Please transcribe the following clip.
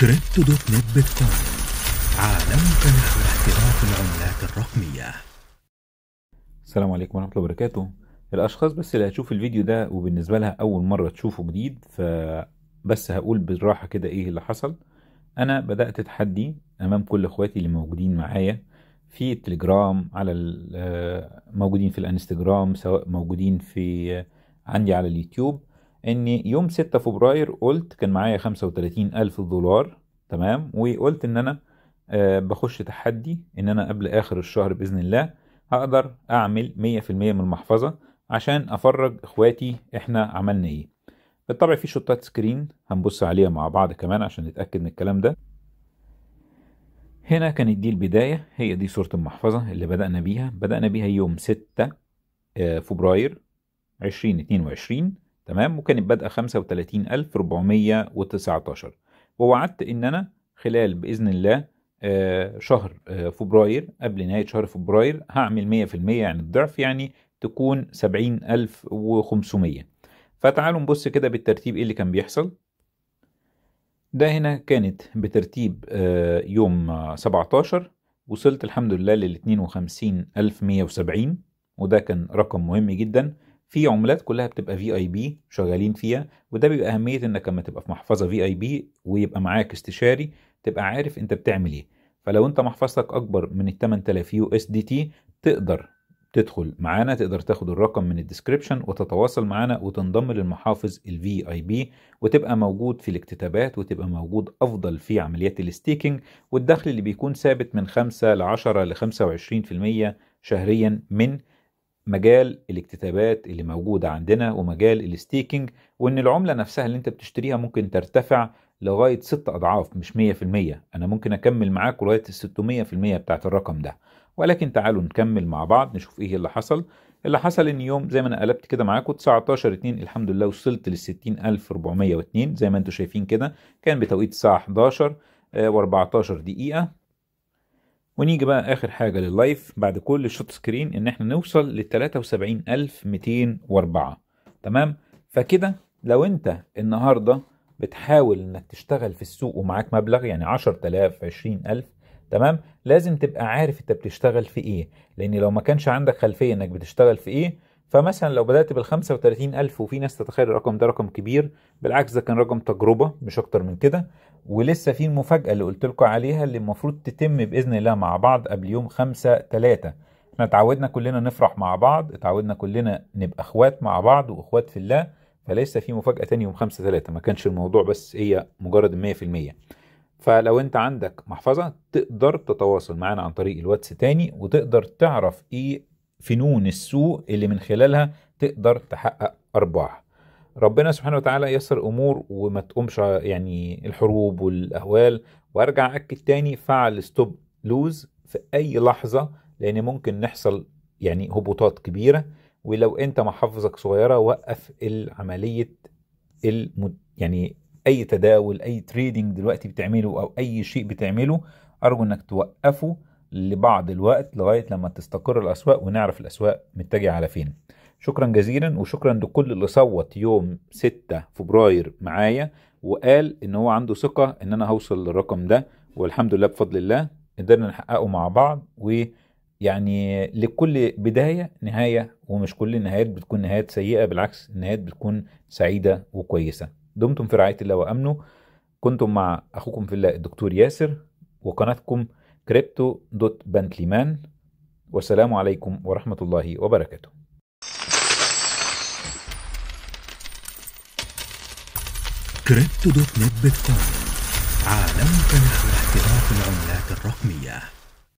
كريبتو دوت نت بيتكوين عالمك نحو احتراف العملات الرقمية السلام عليكم ورحمة الله وبركاته الأشخاص بس اللي هتشوف الفيديو ده وبالنسبة لها أول مرة تشوفه جديد فبس هقول بالراحة كده إيه اللي حصل أنا بدأت تحدي أمام كل إخواتي اللي موجودين معايا في التليجرام على آه، موجودين في الانستجرام سواء موجودين في عندي على اليوتيوب ان يوم 6 فبراير قلت كان معايا 35 الف دولار تمام وقلت ان انا آه بخش تحدي ان انا قبل اخر الشهر باذن الله هقدر اعمل 100% من المحفظه عشان افرج اخواتي احنا عملنا ايه بالطبع في شطات سكرين هنبص عليها مع بعض كمان عشان نتاكد من الكلام ده هنا كانت دي البداية هي دي صورة المحفظة اللي بدأنا بيها بدأنا بيها يوم 6 آه، فبراير 2022 تمام وكانت بادئه 35419 ووعدت ان انا خلال باذن الله آه شهر آه فبراير قبل نهايه شهر فبراير هعمل 100% يعني الضعف يعني تكون 70500 فتعالوا نبص كده بالترتيب ايه اللي كان بيحصل ده هنا كانت بترتيب آه يوم 17 وصلت الحمد لله لل 52170 وده كان رقم مهم جدا في عملات كلها بتبقى في اي بي شغالين فيها وده بيبقى اهميه انك لما تبقى في محفظه في اي بي ويبقى معاك استشاري تبقى عارف انت بتعمل ايه فلو انت محفظتك اكبر من ال 8000 يو اس دي تي تقدر تدخل معانا تقدر تاخد الرقم من الديسكريبشن وتتواصل معانا وتنضم للمحافظ الفي اي بي وتبقى موجود في الاكتتابات وتبقى موجود افضل في عمليات الاستيكنج والدخل اللي بيكون ثابت من 5 ل 10 ل 25% شهريا من مجال الاكتتابات اللي موجودة عندنا ومجال الستيكينج وان العملة نفسها اللي انت بتشتريها ممكن ترتفع لغاية ست أضعاف مش 100% أنا ممكن أكمل معاك لغاية ال 600% بتاعت الرقم ده ولكن تعالوا نكمل مع بعض نشوف إيه اللي حصل اللي حصل إن يوم زي ما أنا قلبت كده معاكم 19 2 الحمد لله وصلت لل 60402 زي ما أنتم شايفين كده كان بتوقيت الساعة 11 آه، و14 دقيقة ونيجي بقى اخر حاجه لللايف بعد كل الشوت سكرين ان احنا نوصل ل 73204 تمام فكده لو انت النهارده بتحاول انك تشتغل في السوق ومعاك مبلغ يعني 10000 20000 تمام لازم تبقى عارف انت بتشتغل في ايه لان لو ما كانش عندك خلفيه انك بتشتغل في ايه فمثلا لو بدأت بال 35000 وفي ناس تتخيل الرقم ده رقم كبير بالعكس ده كان رقم تجربة مش أكتر من كده ولسه في المفاجأة اللي قلت لكم عليها اللي المفروض تتم بإذن الله مع بعض قبل يوم 5 3 احنا اتعودنا كلنا نفرح مع بعض اتعودنا كلنا نبقى اخوات مع بعض واخوات في الله فلسه في مفاجأة تاني يوم 5 3 ما كانش الموضوع بس هي مجرد 100% فلو انت عندك محفظة تقدر تتواصل معانا عن طريق الواتس تاني وتقدر تعرف ايه فنون السوق اللي من خلالها تقدر تحقق أرباح ربنا سبحانه وتعالى يسر أمور وما تقومش يعني الحروب والأهوال وأرجع أكد تاني فعل ستوب لوز في أي لحظة لأن ممكن نحصل يعني هبوطات كبيرة ولو أنت محافظك صغيرة وقف العملية المد... يعني أي تداول أي تريدنج دلوقتي بتعمله أو أي شيء بتعمله أرجو أنك توقفه لبعض الوقت لغايه لما تستقر الاسواق ونعرف الاسواق متجهه على فين شكرا جزيلا وشكرا لكل اللي صوت يوم 6 فبراير معايا وقال ان هو عنده ثقه ان انا هوصل للرقم ده والحمد لله بفضل الله قدرنا نحققه مع بعض ويعني لكل بدايه نهايه ومش كل النهايات بتكون نهايات سيئه بالعكس النهايات بتكون سعيده وكويسه دمتم في رعايه الله وامنه كنتم مع اخوكم في الله الدكتور ياسر وقناتكم كريبتو دوت بنتليمان والسلام عليكم ورحمة الله وبركاته كريبتو دوت نت بيتكوين عالمك نحو احتراف العملات الرقمية